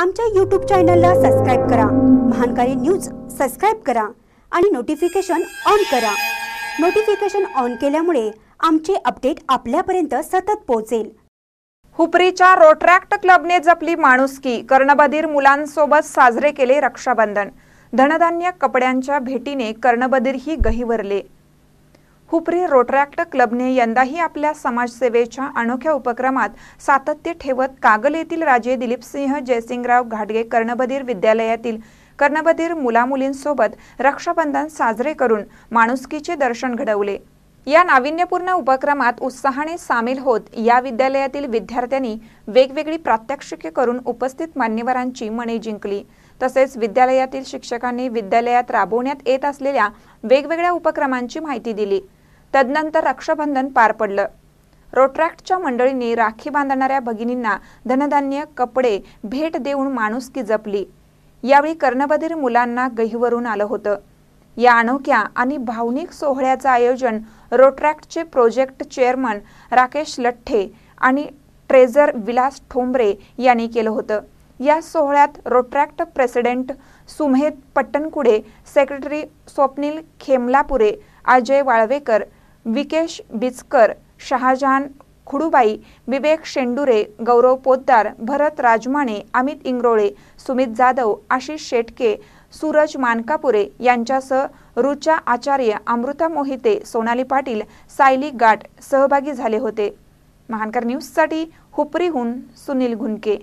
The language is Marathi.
आमच्या यूट्यूब चॅनलला सबस्क्राईब करा महानकारी न्यूज सबस्क्राईब करा आणि नोटिफिकेशन ऑन करा नोटिफिकेशन ऑन केल्यामुळे आमचे अपडेट आपल्यापर्यंत सतत पोहोचेल हुपरीच्या रोट्रॅक्ट क्लबने जपली माणुसकी कर्णबधीर मुलांसोबत साजरे केले रक्षाबंधन धनधान्य कपड्यांच्या भेटीने कर्णबधीरही ही गहिवरले हुपरी रोटरॅक्ट क्लबने यंदाही आपल्या समाजसेवेच्या अनोख्या उपक्रमात सातत्य ठेवत कागल येथील राजे दिलीपसिंह जयसिंगराव घाटगे कर्णबधीर विद्यालयातील कर्णबधीर मुलामुलींसोबत रक्षाबंधन साजरे करून माणुसकीचे दर्शन घडवले या नाविन्यपूर्ण उपक्रमात उत्साहाने सामील होत या विद्यालयातील विद्यार्थ्यांनी वेगवेगळी प्रात्यक्षिके करून उपस्थित मान्यवरांची मने जिंकली तसेच विद्यालयातील शिक्षकांनी विद्यालयात राबवण्यात येत असलेल्या वेगवेगळ्या उपक्रमांची माहिती दिली तदनंतर रक्षाबंधन पार पडलं रोट्रॅक्टच्या मंडळींनी राखी बांधणाऱ्या भगिनींना धनधान्य कपडे भेट देऊन माणुसकी जपली यावेळी कर्णबधीर मुलांना गहीवरून आलं होतं या अनोख्या आणि भावनिक सोहळ्याचं आयोजन रोट्रॅक्टचे प्रोजेक्ट चेअरमन राकेश लठ्ठे आणि ट्रेझर विलास ठोंबरे यांनी केलं होतं या सोहळ्यात Rotaract president Sumedh Pattankude secretary Swapnil Khemlapure Ajay Walvekar Vikesh Bichkar Shahjahan Khudubai Vivek Shendure Gaurav Poddar Bharat Rajmane Amit Ingrole Sumit Jadhav Ashish Shetke Suraj Mankapure यांच्यासह रुचा आचार्य अमृता मोहिते सोनाली पाटील सायली गाट सहभागी झाले होते महानकर न्यूजसाठी हुपरीहून सुनील घुनके